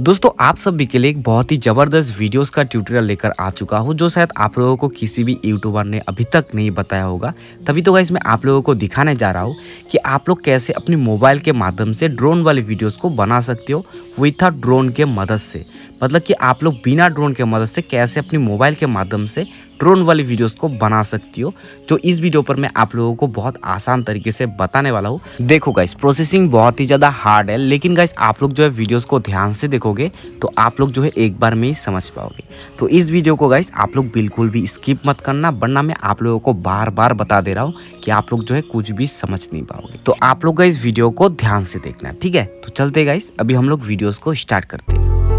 दोस्तों आप सभी के लिए एक बहुत ही ज़बरदस्त वीडियोस का ट्यूटोरियल लेकर आ चुका हूँ जो शायद आप लोगों को किसी भी यूट्यूबर ने अभी तक नहीं बताया होगा तभी तो वह मैं आप लोगों को दिखाने जा रहा हूँ कि आप लोग कैसे अपनी मोबाइल के माध्यम से ड्रोन वाले वीडियोस को बना सकते हो विथ ड्रोन के मदद से मतलब कि आप लोग बिना ड्रोन के मदद से कैसे अपनी मोबाइल के माध्यम से ड्रोन वाली वीडियोस को बना सकती हो जो इस वीडियो पर मैं आप लोगों को बहुत आसान तरीके से बताने वाला हूँ देखो गाइस प्रोसेसिंग बहुत ही ज़्यादा हार्ड है लेकिन गाइस आप लोग जो है वीडियोस को ध्यान से देखोगे तो आप लोग जो है एक बार में ही समझ पाओगे तो इस वीडियो को गाइस आप लोग बिल्कुल भी स्किप मत करना वरना मैं आप लोगों को बार बार बता दे रहा हूँ कि आप लोग जो है कुछ भी समझ नहीं पाओगे तो आप लोग गाइस वीडियो को ध्यान से देखना ठीक है तो चलते गाइस अभी हम लोग वीडियोज़ को स्टार्ट करते हैं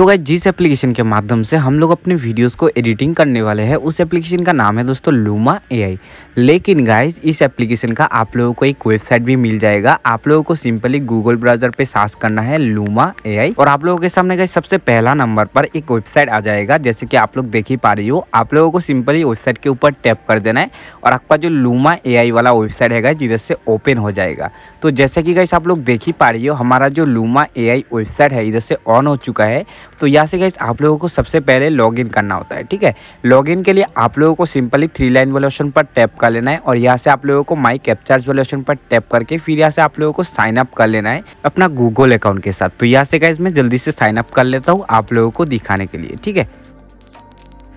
तो गाइज जिस एप्लीकेशन के माध्यम से हम लोग अपने वीडियोस को एडिटिंग करने वाले हैं उस एप्लीकेशन का नाम है दोस्तों लूमा एआई लेकिन गाइज इस एप्लीकेशन का आप लोगों को एक वेबसाइट भी मिल जाएगा आप लोगों को सिंपली गूगल ब्राउजर पे सर्च करना है लूमा एआई और आप लोगों के सामने गाइज सबसे पहला नंबर पर एक वेबसाइट आ जाएगा जैसे कि आप लोग देख ही पा रही हो आप लोगों को सिंपली वेबसाइट के ऊपर टैप कर देना है और आपका जो लूमा ए वाला वेबसाइट है जिधर से ओपन हो जाएगा तो जैसे कि गाइस आप लोग देख ही पा रही हो हमारा जो लूमा ए वेबसाइट है इधर से ऑन हो चुका है तो यहाँ से गाइज आप लोगों को सबसे पहले लॉगिन करना होता है ठीक है लॉगिन के लिए आप लोगों को सिंपली थ्री लाइन वाले ऑप्शन पर टैप कर लेना है और यहाँ से आप लोगों को माई कैप्चर्स वाले ऑप्शन पर टैप करके फिर यहाँ से आप लोगों को साइन अप कर लेना है अपना गूगल अकाउंट के साथ तो यहाँ से गाइज मैं जल्दी से साइन अप कर लेता हूँ आप लोगों को दिखाने के लिए ठीक है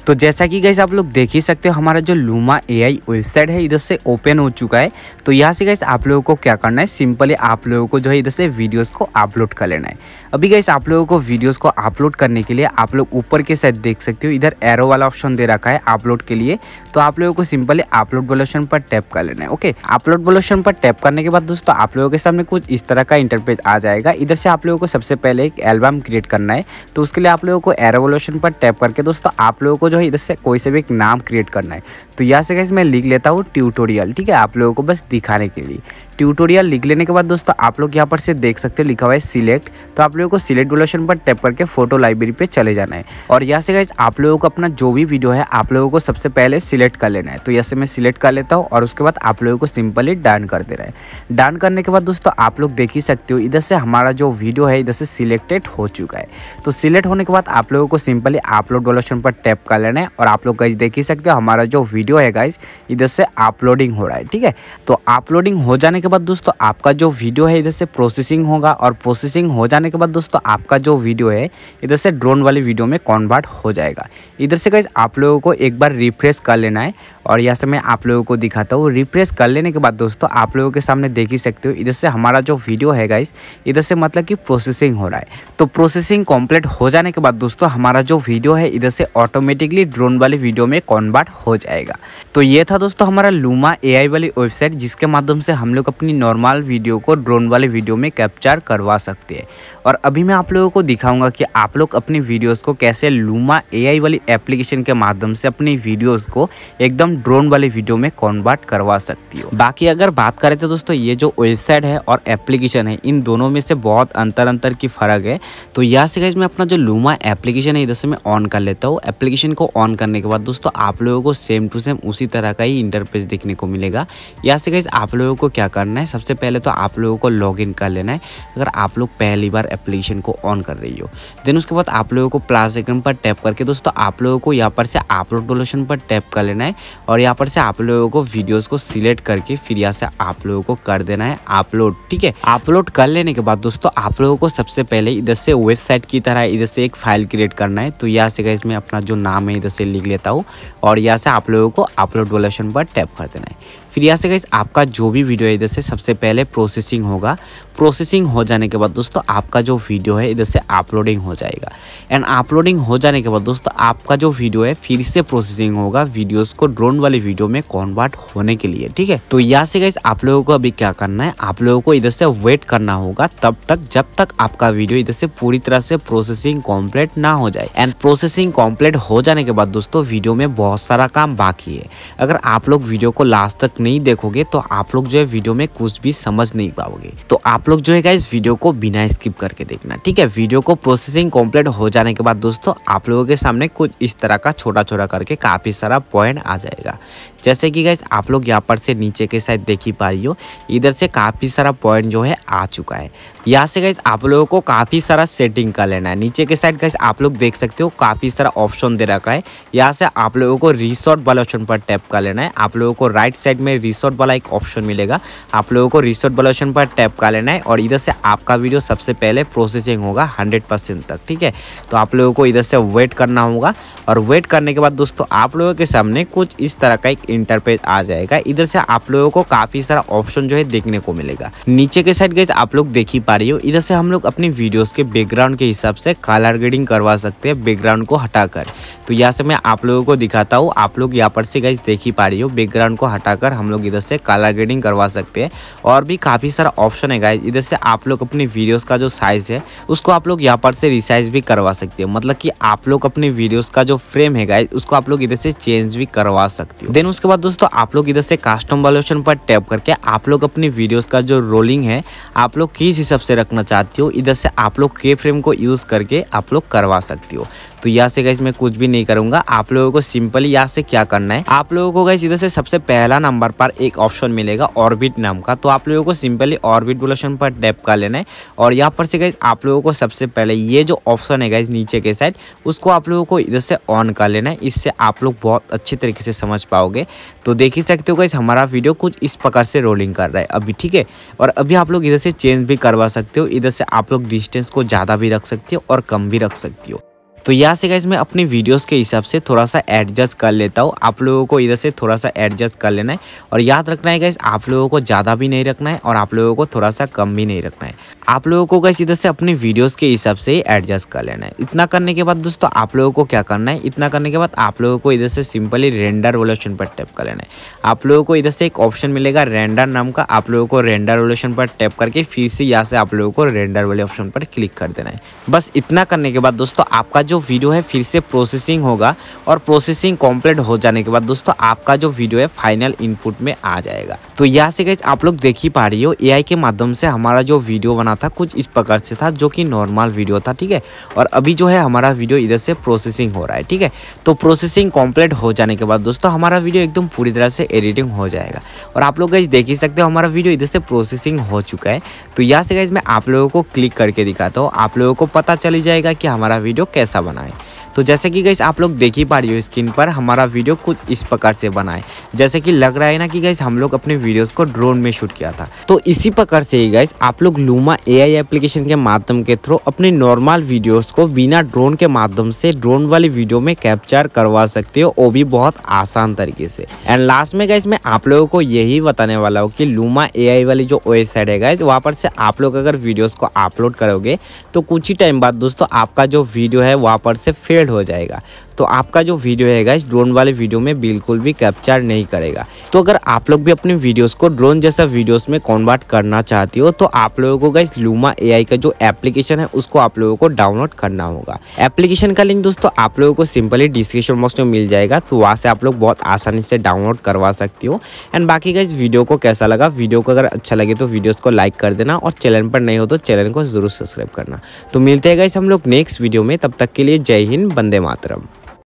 तो जैसा कि गैस आप लोग देख ही सकते हो हमारा जो लूमा एआई वेबसाइट है इधर से ओपन हो चुका है तो यहाँ से गैस आप लोगों को क्या करना है सिंपली आप लोगों को जो है इधर से वीडियोस को अपलोड कर लेना है अभी गैस आप लोगों को वीडियोस को अपलोड करने के लिए आप लोग ऊपर के साइड देख सकते हो इधर एरो वाला ऑप्शन दे रखा है अपलोड के लिए तो आप लोगों को सिंपली अपलोड वाले पर टैप कर लेना है ओके अपलोड वाले पर टैप करने के बाद दोस्तों आप लोगों के सामने कुछ इस तरह का इंटरपेज आ जाएगा इधर से आप लोगों को सबसे पहले एक एल्बम क्रिएट करना है तो उसके लिए आप लोगों को एरो वाले पर टैप करके दोस्तों आप लोगों को जो है इधर से कोई से भी एक नाम क्रिएट करना है तो यहाँ से कैसे मैं लिख लेता हूँ ट्यूटोरियल ठीक है आप लोगों को बस दिखाने के लिए ट्यूटोरियल लिख लेने के बाद दोस्तों आप लोग यहाँ पर से देख सकते हो लिखा हुआ है सिलेक्ट तो आप लोगों को सिलेक्ट डोलेशन पर टैप करके फोटो लाइब्रेरी पे चले जाना है और यहाँ से गाइज आप लोगों को अपना जो भी वीडियो है आप लोगों को सबसे पहले सिलेक्ट कर लेना है तो यहाँ से मैं सिलेक्ट कर लेता हूँ और उसके बाद आप लोगों को सिंपली डन कर देना है डन करने के बाद दोस्तों आप लोग देख ही सकते हो इधर से हमारा जो वीडियो है इधर से सिलेक्टेड हो चुका है तो सिलेक्ट होने के बाद आप लोगों को सिंपली अपलोड डोलेशन पर टैप कर वालन है और आप लोग गाइज देख ही सकते हो हमारा जो वीडियो है गाइज इधर से अपलोडिंग हो रहा है ठीक है तो अपलोडिंग हो जाने के बाद दोस्तों आपका जो वीडियो है इधर से प्रोसेसिंग होगा और प्रोसेसिंग हो जाने के बाद दोस्तों आपका जो वीडियो है इधर से ड्रोन वाली वीडियो में कॉन्वर्ट हो जाएगा इधर से गाइज आप लोगों को एक बार रिफ्रेश कर लेना है और यहाँ से मैं आप लोगों को दिखाता हूँ रिप्रेस कर लेने के बाद दोस्तों आप लोगों के सामने देख ही सकते हो इधर से हमारा जो वीडियो है गाइस इधर से मतलब कि प्रोसेसिंग हो रहा है तो प्रोसेसिंग कंप्लीट हो जाने के बाद दोस्तों हमारा जो वीडियो है इधर से ऑटोमेटिकली ड्रोन वाली वीडियो में कॉन्वर्ट हो जाएगा तो ये था दोस्तों हमारा लूमा ए वाली वेबसाइट जिसके माध्यम से हम लोग अपनी नॉर्मल वीडियो को ड्रोन वाले वीडियो में कैप्चर करवा सकते हैं और अभी मैं आप लोगों को दिखाऊंगा कि आप लोग अपनी वीडियोस को कैसे लूमा एआई वाली एप्लीकेशन के माध्यम से अपनी वीडियोस को एकदम तुम ड्रोन वाले वीडियो में कॉन्वर्ट करवा सकती हो बाकी अगर बात करें तो दोस्तों ये जो वेबसाइट है और एप्लीकेशन है इन दोनों में से बहुत अंतर अंतर की फ़र्क है तो यहाँ से मैं अपना जो लूमा एप्लीकेशन है इधर से मैं ऑन कर लेता हूँ एप्लीकेशन को ऑन करने के बाद दोस्तों आप लोगों को सेम टू सेम उसी तरह का ही इंटरफेस देखने को मिलेगा यहाँ से गाइज आप लोगों को क्या करना है सबसे पहले तो आप लोगों को लॉग कर लेना है अगर आप लोग पहली बार एप्लीकेशन को ऑन कर रही हो देन उसके बाद आप लोगों को प्लस आइकन पर टैप करके दोस्तों आप लोगों को यहाँ पर से अपलोड डोलेशन पर टैप कर लेना है और यहाँ पर से आप लोगों को वीडियोस को सिलेक्ट करके फिर यहाँ से आप लोगों को कर देना है अपलोड ठीक है अपलोड कर लेने के बाद दोस्तों आप लोगों को सबसे पहले इधर से वेबसाइट की तरह इधर से एक फाइल क्रिएट करना है तो यहाँ से इसमें अपना जो नाम है इधर से लिख लेता हूँ और यहाँ से आप लोगों को अपलोड वोलेशन पर टैप कर देना है फिर यहाँ से गई आपका जो भी वीडियो है इधर से सबसे पहले प्रोसेसिंग होगा प्रोसेसिंग हो जाने के बाद दोस्तों आपका जो वीडियो है इधर से अपलोडिंग हो जाएगा एंड अपलोडिंग हो जाने के बाद दोस्तों आपका जो वीडियो है फिर से प्रोसेसिंग होगा वीडियोस को ड्रोन वाले वीडियो में कॉन्वर्ट होने के लिए ठीक है तो यहाँ से गई आप लोगों को अभी क्या करना है आप लोगों को इधर से वेट करना होगा तब तक जब तक आपका वीडियो इधर से पूरी तरह से प्रोसेसिंग कॉम्प्लीट ना हो जाए एंड प्रोसेसिंग कॉम्प्लीट हो जाने के बाद दोस्तों वीडियो में बहुत सारा काम बाकी है अगर आप लोग वीडियो को लास्ट तक नहीं देखोगे तो आप लोग जो है वीडियो में कुछ भी समझ नहीं पाओगे तो आप लोग जो है इस वीडियो को बिना स्किप करके देखना ठीक है वीडियो को प्रोसेसिंग कम्प्लीट हो जाने के बाद दोस्तों आप लोगों के सामने कुछ इस तरह का छोटा छोटा करके काफ़ी सारा पॉइंट आ जाएगा जैसे कि गैस आप लोग यहाँ पर से नीचे के साइड देख ही पा रही हो इधर से काफ़ी सारा पॉइंट जो है आ चुका है यहाँ से गैस आप लोगों को काफ़ी सारा सेटिंग का लेना है नीचे के साइड गैस आप लोग देख सकते हो काफ़ी सारा ऑप्शन दे रखा है यहाँ से आप लोगों को रिसोर्ट वाले ऑप्शन पर टैप कर लेना है आप लोगों को राइट साइड में में रिसोर्ट वाला एक ऑप्शन मिलेगा आप लोगों को रिसोर्ट वाला ऑप्शन पर टैप कर लेना है और इधर से आपका वीडियो सबसे पहले प्रोसेसिंग होगा हंड्रेड परसेंट तक ठीक है तो आप लोगों को इधर से वेट करना होगा और वेट करने के बाद दोस्तों आप लोगों के सामने कुछ इस तरह का एक इंटरपेज आ जाएगा इधर से आप लोगों को काफ़ी सारा ऑप्शन जो है देखने को मिलेगा नीचे के साइड गई आप लोग देख ही पा रही हो इधर से हम लोग अपनी वीडियोस के बैकग्राउंड के हिसाब से कलर ग्रेडिंग करवा सकते हैं बैकग्राउंड को हटाकर तो यहाँ से मैं आप लोगों को दिखाता हूँ आप लोग यहाँ पर से गाइज देख ही पा रही हो बैकग्राउंड को हटाकर हम लोग इधर से कलर ग्रेडिंग करवा सकते हैं और भी काफ़ी सारा ऑप्शन है गाइज इधर से आप लोग अपनी वीडियोज़ का जो साइज़ है उसको आप लोग यहाँ पर से रिसाइज भी करवा सकते हो मतलब कि आप लोग अपने वीडियोज़ का जो फ्रेम है गाइज उसको आप लोग इधर से चेंज भी करवा सकते हो देन उसके बाद दोस्तों आप लोग इधर से कास्टम वॉल्यूशन पर टैप करके आप लोग अपनी वीडियोज़ का जो रोलिंग है आप लोग किस हिसाब से रखना चाहते हो इधर से आप लोग के फ्रेम को यूज़ करके आप लोग करवा सकते हो तो यहाँ से गैस मैं कुछ भी नहीं करूंगा आप लोगों को सिंपली यहाँ से क्या करना है आप लोगों को गैस इधर से सबसे पहला नंबर पर एक ऑप्शन मिलेगा ऑर्बिट नाम का तो आप लोगों को सिंपली ऑर्बिट बुलेशन पर टैप कर लेना है और यहाँ पर से गैस आप लोगों को सबसे पहले ये जो ऑप्शन है गैस नीचे के साइड उसको आप लोगों को इधर से ऑन कर लेना है इससे आप लोग बहुत अच्छी तरीके से समझ पाओगे तो देख ही सकते हो गैस हमारा वीडियो कुछ इस प्रकार से रोलिंग कर रहा है अभी ठीक है और अभी आप लोग इधर से चेंज भी करवा सकते हो इधर से आप लोग डिस्टेंस को ज़्यादा भी रख सकते हो और कम भी रख सकती हो तो यहाँ से गाइज मैं अपनी वीडियोस के हिसाब से थोड़ा सा एडजस्ट कर लेता हूँ आप लोगों को इधर से थोड़ा सा एडजस्ट कर लेना है और याद रखना है गाइज आप लोगों को ज़्यादा भी नहीं रखना है और आप लोगों को थोड़ा सा कम भी नहीं रखना है आप लोगों को गाइज इधर से अपनी वीडियोज़ के हिसाब से एडजस्ट कर लेना है इतना करने के बाद दोस्तों आप लोगों को क्या करना है इतना करने के बाद आप लोगों को इधर से सिंपली रेंडर वोल्यूशन पर टैप कर लेना है आप लोगों को इधर से एक ऑप्शन मिलेगा रेंडर नाम का आप लोगों को रेंडर वोल्यूशन पर टैप करके फिर से यहाँ से आप लोगों को रेंडर वाले ऑप्शन पर क्लिक कर देना है बस इतना करने के बाद दोस्तों आपका जो जो वीडियो है फिर से प्रोसेसिंग होगा और प्रोसेसिंग कंप्लीट हो जाने के बाद दोस्तों आपका जो वीडियो है फाइनल इनपुट में आ जाएगा तो यहाँ से कैसे आप लोग देख ही पा रही हो ए के माध्यम से हमारा जो वीडियो बना था कुछ इस प्रकार से था जो कि नॉर्मल वीडियो था ठीक है और अभी जो है हमारा वीडियो इधर से प्रोसेसिंग हो रहा है ठीक है तो प्रोसेसिंग कॉम्प्लीट हो जाने के बाद दोस्तों हमारा वीडियो एकदम पूरी तरह से एडिटिंग हो जाएगा और आप लोग कैसे देख ही सकते हो हमारा वीडियो इधर से प्रोसेसिंग हो चुका है तो यहाँ से कैसे मैं आप लोगों को क्लिक करके दिखाता हूँ आप लोगों को पता चली जाएगा कि हमारा वीडियो कैसा बनाएं तो जैसे कि गई आप लोग देख ही पा रही हो स्क्रीन पर हमारा वीडियो कुछ इस प्रकार से बना है जैसे कि लग रहा है ना कि गई हम लोग अपने वीडियोस को ड्रोन में शूट किया था तो इसी प्रकार से ही गई आप लोग लूमा एआई एप्लीकेशन के माध्यम के थ्रू अपने नॉर्मल वीडियोस को बिना ड्रोन के माध्यम से ड्रोन वाली वीडियो में कैप्चर करवा सकते हो वो भी बहुत आसान तरीके से एंड लास्ट में गैस मैं आप लोगों को यही बताने वाला हूँ कि लूमा ए वाली जो वेबसाइट है गैस वहाँ पर से आप लोग अगर वीडियोज को अपलोड करोगे तो कुछ ही टाइम बाद दोस्तों आपका जो वीडियो है वहाँ पर से फिर हंड्रेड हो जाएगा तो आपका जो वीडियो है गाइस ड्रोन वाले वीडियो में बिल्कुल भी कैप्चर नहीं करेगा तो अगर आप लोग भी अपने वीडियोस को ड्रोन जैसा वीडियोस में कॉन्वर्ट करना चाहती हो तो आप लोगों को गाइस लूमा एआई का जो एप्लीकेशन है उसको आप लोगों को डाउनलोड करना होगा एप्लीकेशन का लिंक दोस्तों आप लोगों को सिंपली डिस्क्रिप्शन बॉक्स में मिल जाएगा तो वहाँ से आप लोग बहुत आसानी से डाउनलोड करवा सकती हो एंड बाकी गाइस वीडियो को कैसा लगा वीडियो को अगर अच्छा लगे तो वीडियोज़ को लाइक कर देना और चैनल पर नहीं हो तो चैनल को जरूर सब्सक्राइब करना तो मिलते हैं गाइस हम लोग नेक्स्ट वीडियो में तब तक के लिए जय हिंद बंदे मातरम